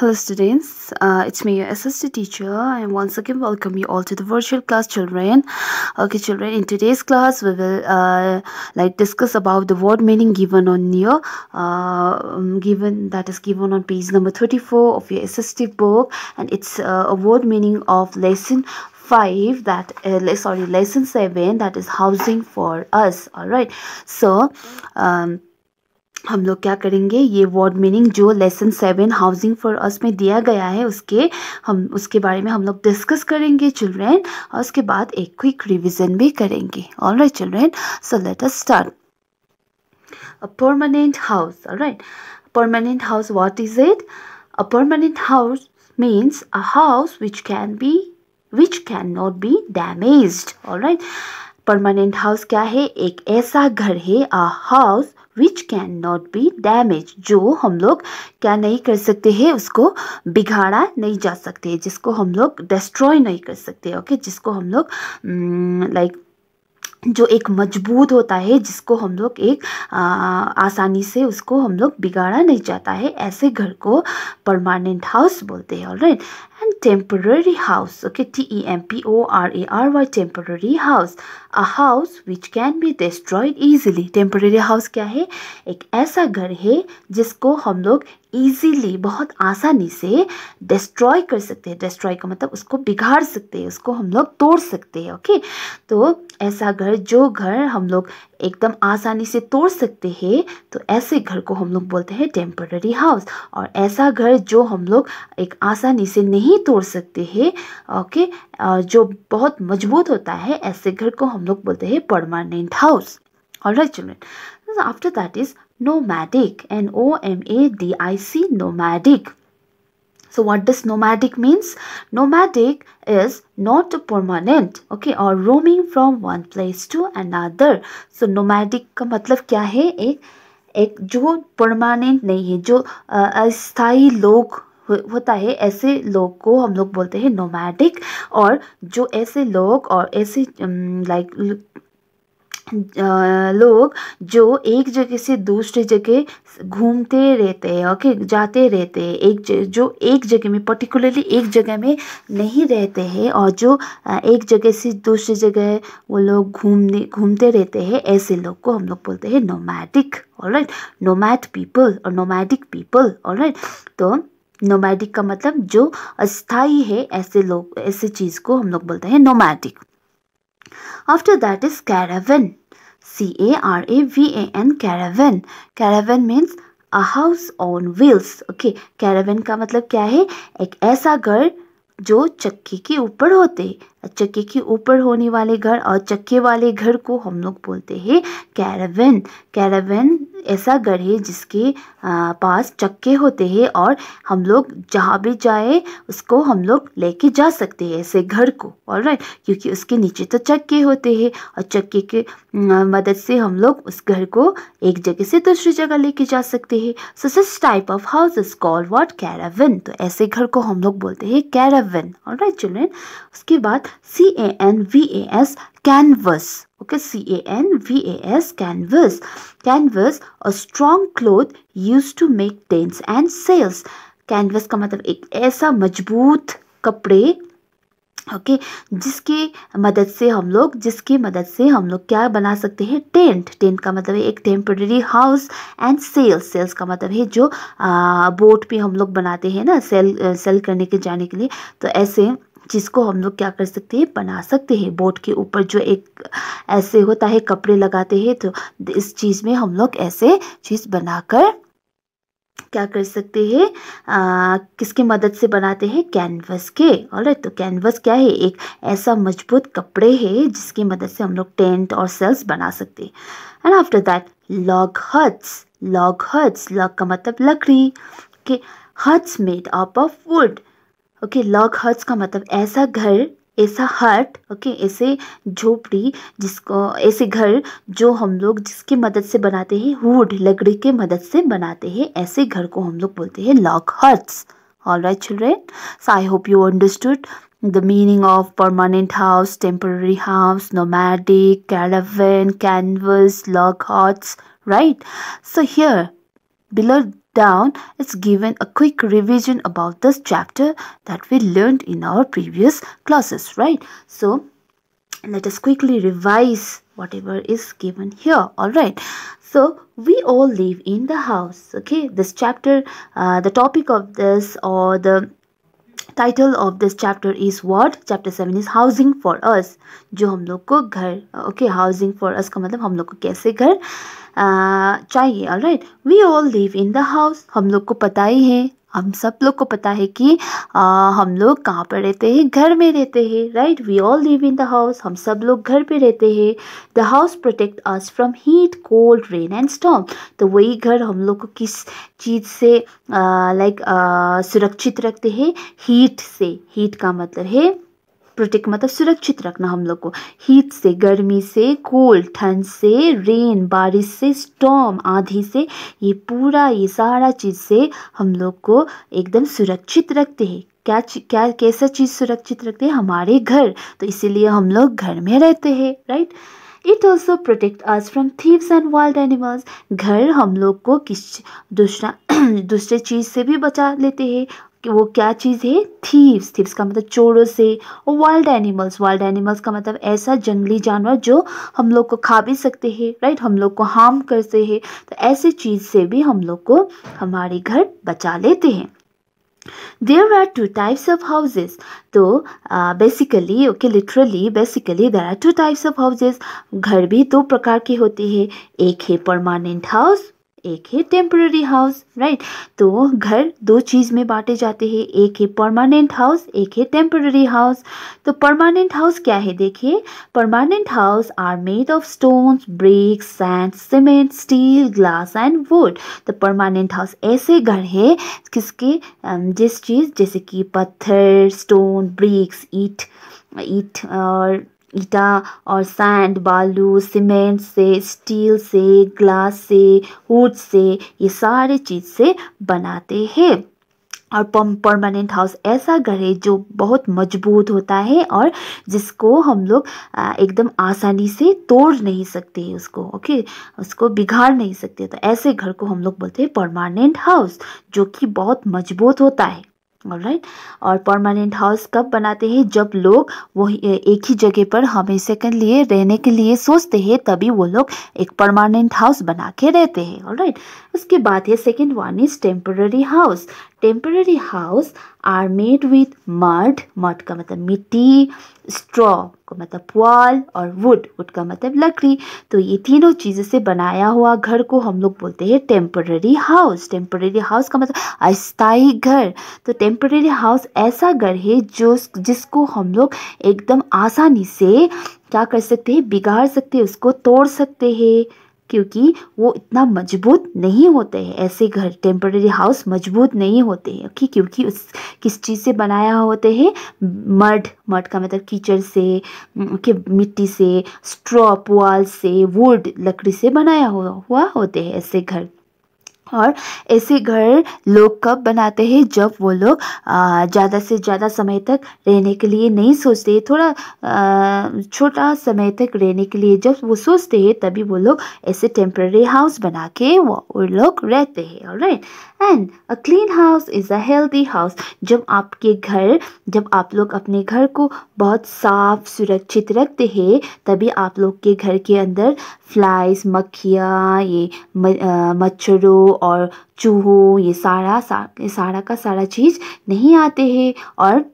Hello students, uh, it's me your SST teacher and once again welcome you all to the virtual class children. Okay children, in today's class we will uh, like discuss about the word meaning given on your uh, um, given that is given on page number 34 of your SST book and it's uh, a word meaning of lesson 5 that uh, sorry lesson 7 that is housing for us. Alright, so um, हम लोग क्या करेंगे ये word meaning जो lesson seven housing for us में दिया गया है उसके हम उसके बारे में हम लोग डिस्कस करेंगे चिल्ड्रेन और उसके बाद एक क्विक रिवीजन भी करेंगे all right children so let us start a permanent house right permanent house what is it a permanent house means a house which can be which can not be damage all permanent house क्या है एक ऐसा घर है a house which can not be damage जो हम लोग क्या नहीं कर सकते हैं उसको बिगाड़ा नहीं जा सकते जिसको हम लोग डिस्ट्रॉय नहीं कर सकते ओके जिसको हम लोग लाइक mm, जो एक मजबूत होता है जिसको हम लोग एक आ, आसानी से उसको हम लोग बिगाड़ा नहीं जाता है ऐसे घर को परमानेंट हाउस बोलते हैं alright temporary house okay t e m p o r a r y temporary house a house which can be destroyed easily temporary house kya hai ek aisa ghar hai jisko hum log easily बहुत आसानी से destroy कर सकते हैं destroy का मतलब उसको बिगाड़ सकते हैं उसको हम लोग तोड़ सकते हैं ओके तो ऐसा घर जो घर हम लोग एकदम आसानी से तोड़ सकते हैं तो ऐसे घर को हम लोग बोलते हैं टेम्पररी हाउस और ऐसा घर जो हम लोग एक आसानी से नहीं तोड़ सकते हैं ओके जो बहुत मजबूत होता है ऐसे घर को हम लोग बोलते हैं परमानेंट हाउस और right children after that is nomadic N O M A D I C nomadic so what does nomadic means nomadic is not permanent okay or roaming from one place to another so nomadic का मतलब क्या है ek एक जो permanent नहीं है जो अस्थाई log होता है ऐसे लोग को हम लोग बोलते हैं नोमैडिक और जो ऐसे लोग और ऐसे लाइक लोग जो एक जगह से दूसरे जगह घूमते रहते हैं ओके जाते रहते हैं एक जो एक जगह में पर्टिकुलरली एक जगह में नहीं रहते हैं और जो एक जगह से दूसरी जगह वो लोग घूमने घूमते रहते हैं ऐसे लोग को हम लोग बोलते हैं नोमैटिक और नोमैट पीपल और नोमैटिक पीपल और तो नोमैटिक का मतलब जो अस्थाई है ऐसे लोग ऐसे चीज़ को हम लोग बोलते हैं nomadic after that is caravan C A R A V A N caravan caravan means a house on wheels okay caravan का मतलब क्या है एक ऐसा घर जो चक्की के ऊपर होते चक्के के ऊपर होने वाले घर और चक्के वाले घर को हम लोग बोलते हैं कैरावन कैरावन ऐसा घर है जिसके पास चक्के होते हैं और हम लोग जहाँ भी जाए उसको हम लोग लेके जा सकते हैं ऐसे घर को और राइट क्योंकि उसके नीचे तो चक्के होते हैं और चक्के के मदद से हम लोग उस घर को एक जगह से दूसरी जगह लेके जा सकते हैं so such type of house is called what caravan तो ऐसे घर को हम लोग बोलते हैं कैरावन और राइट चिल्ड्रेन उसके बाद C-A-N-V-A-S canvas okay c-a-n-v-a-s canvas canvas a strong cloth used to make tents and sails canvas का मतलब एक ऐसा मजबूत कपड़े ओके जिसकी मदद से हम लोग जिसकी मदद से हम लोग क्या बना सकते हैं टेंट टेंट का मतलब है एक temporary house and cells cells का मतलब है जो आ, बोट पे हम लोग बनाते हैं ना सेल सेल करने के जाने के लिए तो ऐसे जिसको हम लोग क्या कर सकते हैं बना सकते हैं बोट के ऊपर जो एक ऐसे होता है कपड़े लगाते हैं तो इस चीज़ में हम लोग ऐसे चीज़ बनाकर क्या कर सकते हैं किसके मदद से बनाते हैं कैनवस के और तो कैनवस क्या है एक ऐसा मजबूत कपड़े है जिसकी मदद से हम लोग टेंट और सेल्स बना सकते हैं and after that log huts log huts log का मतलब लकड़ी के huts made up of wood okay log huts का मतलब ऐसा घर ऐसा हट ओके ऐसे झोपड़ी जिसको ऐसे घर जो हम लोग जिसकी मदद से बनाते हैं वुड लकड़ी के मदद से बनाते हैं ऐसे घर को हम लोग बोलते हैं lock huts all right children so I hope you understood the meaning of permanent house temporary house nomadic caravan canvas lock huts right so here Below down is given a quick revision about this chapter that we learned in our previous classes, right? So, let us quickly revise whatever is given here all right so we all live in the house okay this chapter uh, the topic of this or the title of this chapter is what chapter seven is housing for us जो हम लोग को घर okay housing for अस का मतलब हम लोग को कैसे घर uh, चाहिए all right we all live in the house हम लोग को पता ही है हम सब लोग को पता है कि आ, हम लोग कहाँ पर रहते हैं घर में रहते हैं right we all live in the house हम सब लोग घर पे रहते हैं the house protect us from heat cold rain and storm तो वही घर हम लोग को किस चीज़ से लाइक सुरक्षित रखते हैं हीट से हीट का मतलब है प्रोटेक्ट मतलब सुरक्षित रखना हम लोग को हीट से गर्मी से कोल्ड ठंड से रेन बारिश से स्टॉम आधी से ये पूरा ये सारा चीज़ से हम लोग को एकदम सुरक्षित रखते हैं क्या क्या कैसा चीज़ सुरक्षित रखते हैं हमारे घर तो इसीलिए हम लोग घर में रहते हैं right it also protect us from thieves and wild animals घर हम लोग को किस दूसरा दूसरे चीज़ से भी बचा लेते हैं कि वो क्या चीज़ है थीव्स थीव्स का मतलब चोरों से और वाइल्ड एनिमल्स वाइल्ड एनिमल्स का मतलब ऐसा जंगली जानवर जो हम लोग को खा भी सकते हैं राइट हम लोग को हार्म करते हैं तो ऐसी चीज़ से भी हम लोग को हमारे घर बचा लेते हैं there are two types of houses तो uh, basically okay literally basically there are two types of houses घर भी दो प्रकार के होते हैं एक है permanent house एक है टेम्पररी हाउस राइट तो घर दो चीज़ में बांटे जाते हैं एक है परमानेंट हाउस एक है टेम्पररी हाउस तो परमानेंट हाउस क्या है देखिए permanent house are made of stones bricks sand cement steel glass and wood तो परमानेंट हाउस ऐसे घर है किसके जिस चीज़ जैसे कि पत्थर स्टोन ब्रिक्स ईट ईट और ईटा और सैंड बालू सीमेंट से स्टील से ग्लास से वुड से ये सारे चीज़ से बनाते हैं और परमानेंट हाउस ऐसा घर है जो बहुत मजबूत होता है और जिसको हम लोग एकदम आसानी से तोड़ नहीं सकते उसको ओके उसको बिगाड़ नहीं सकते तो ऐसे घर को हम लोग बोलते हैं परमानेंट हाउस जो कि बहुत मजबूत होता है राइट और परमानेंट हाउस कब बनाते हैं जब लोग वो एक ही जगह पर हमेशा के लिए रहने के लिए सोचते हैं तभी वो लोग एक परमानेंट हाउस बना के रहते हैं राइट उसके बाद है second one is temporary house temporary house are made with mud mud का मतलब मिट्टी स्ट्रॉ का मतलब पुआल और वुड वुड का मतलब लकड़ी तो ये तीनों चीज़ों से बनाया हुआ घर को हम लोग बोलते हैं टेम्पररी हाउस टेम्पररी हाउस का मतलब अस्थाई घर तो टेम्पररी हाउस ऐसा घर है जो जिसको हम लोग एकदम आसानी से क्या कर सकते हैं बिगाड़ सकते हैं उसको तोड़ सकते हैं क्योंकि वो इतना मजबूत नहीं होते हैं ऐसे घर टेम्पररी हाउस मजबूत नहीं होते हैं कि क्योंकि उस किस चीज़ से बनाया होते हैं मड मड का मतलब कीचड़ से के मिट्टी से स्ट्रॉ पुआल से वुड लकड़ी से बनाया हुआ हुआ होते हैं ऐसे घर और ऐसे घर लोग कब बनाते हैं जब वो लोग ज़्यादा से ज़्यादा समय तक रहने के लिए नहीं सोचते थोड़ा छोटा समय तक रहने के लिए जब वो सोचते हैं तभी वो लोग ऐसे टेम्प्रेरी हाउस बना के वो लोग रहते हैं और right and a clean house is a healthy house जब आपके घर जब आप लोग अपने घर को बहुत साफ सुरक्षित रखते हैं तभी आप लोग के घर के अंदर फ्लाइज मक्खियाँ ये मच्छरों और चूहों ये सारा सा सारा का सारा चीज़ नहीं आते हैं और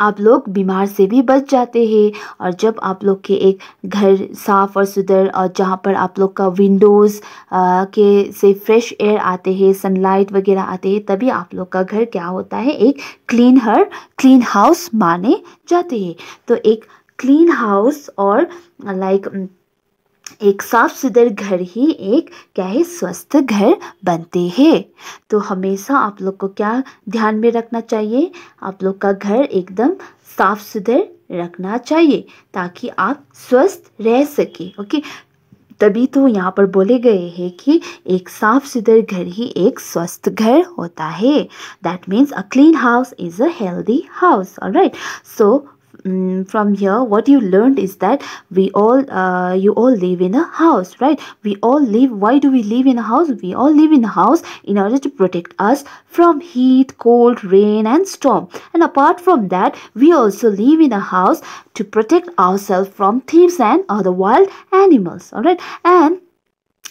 आप लोग बीमार से भी बच जाते हैं और जब आप लोग के एक घर साफ़ और सुधर और जहाँ पर आप लोग का विंडोज़ uh, के से फ्रेश एयर आते हैं सनलाइट वगैरह आते हैं तभी आप लोग का घर क्या होता है एक क्लीन हर क्लीन हाउस माने जाते हैं तो एक क्लीन हाउस और लाइक एक साफ सुथर घर ही एक क्या है स्वस्थ घर बनते हैं तो हमेशा आप लोग को क्या ध्यान में रखना चाहिए आप लोग का घर एकदम साफ सुथर रखना चाहिए ताकि आप स्वस्थ रह सके ओके तभी तो यहाँ पर बोले गए हैं कि एक साफ सुथर घर ही एक स्वस्थ घर होता है that means a clean house is a healthy house right so Mm, from here what you learned is that we all uh, you all live in a house right we all live why do we live in a house we all live in a house in order to protect us from heat cold rain and storm and apart from that we also live in a house to protect ourselves from thieves and other wild animals all right and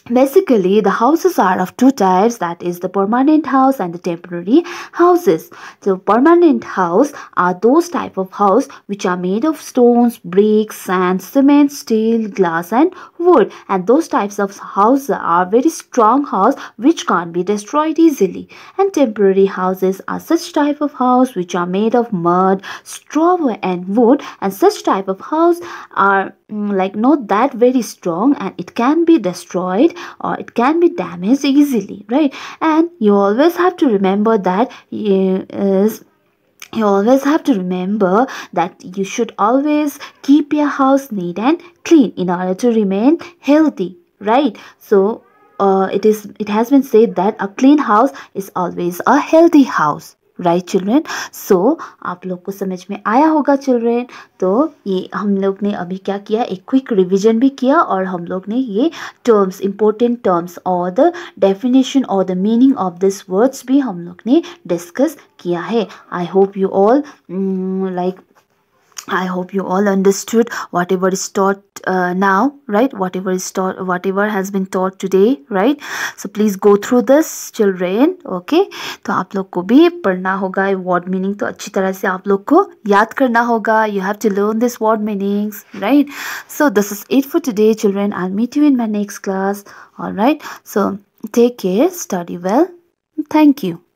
basically the houses are of two types that is the permanent house and the temporary houses The permanent house are those type of house which are made of stones bricks sand cement steel glass and wood and those types of houses are very strong house which can't be destroyed easily and temporary houses are such type of house which are made of mud straw and wood and such type of house are mm, like not that very strong and it can be destroyed right or it can be damaged easily right and you always have to remember is you always have to remember that you should always keep your house neat and clean in order to remain healthy right so uh, it is it has been said that a clean house is always a healthy house right children so आप लोग को समझ में आया होगा children तो ये हम लोग ने अभी क्या किया एक क्विक रिविजन भी किया और हम लोग ने ये टर्म्स इंपॉर्टेंट टर्म्स और द डेफिनेशन और the meaning of this words भी हम लोग ने डिस्कस किया है I hope you all like I hope you all understood whatever is taught uh, now, right? Whatever is taught, whatever has been taught today, right? So please go through this children, okay? So आप लोग को भी पढ़ना होगा word meaning तो अच्छी तरह से आप लोग को याद करना होगा. You have to learn this word meanings, right? So this is it for today, children. I'll meet you in my next class. All right. So take care, study well. Thank you.